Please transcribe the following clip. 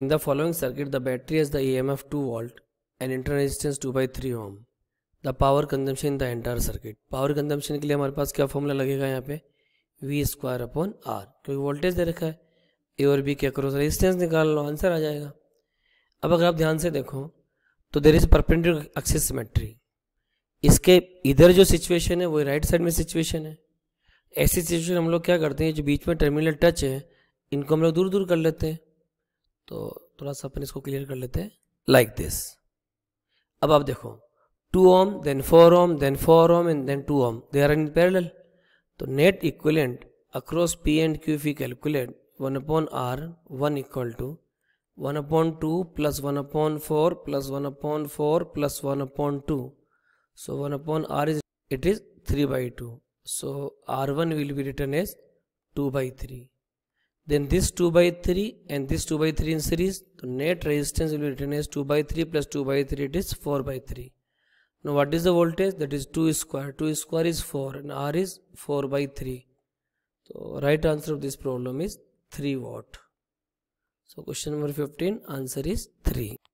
In the following circuit, the battery has the EMF 2 volt and inter resistance 2 by 3 ohm. The power consumption in the entire circuit power consumption के लिए हमारे पास क्या formula लगेगा यहाँ पे V square upon R क्योंकि voltage दे रखा है ए और बी के अक्रॉस रेजिस्टेंस निकाल लो आंसर आ जाएगा अब अगर आप ध्यान से देखो तो there is perpendicular axis symmetry इसके इधर जो सिचुएशन है वो राइट साइड में सिचुएशन है ऐसी सिचुएशन हम लोग क्या करते हैं जो बीच में टर्मिनल टच है इनको हम लोग दूर दूर कर लेते हैं तो थोड़ा सा अपन इसको क्लियर कर लेते हैं लाइक दिस अब आप देखो two ohm then four ohm then four ohm and then two ohm they are in parallel तो net equivalent across P and Q फी calculate one upon R one equal to one upon two plus one upon four plus one upon four plus one upon two one upon R is it is three by two so R one will be return as two by three then this 2 by 3 and this 2 by 3 in series the net resistance will be written as 2 by 3 plus 2 by 3 it is 4 by 3 now what is the voltage that is 2 square 2 square is 4 and R is 4 by 3 so right answer of this problem is 3 watt so question number 15 answer is 3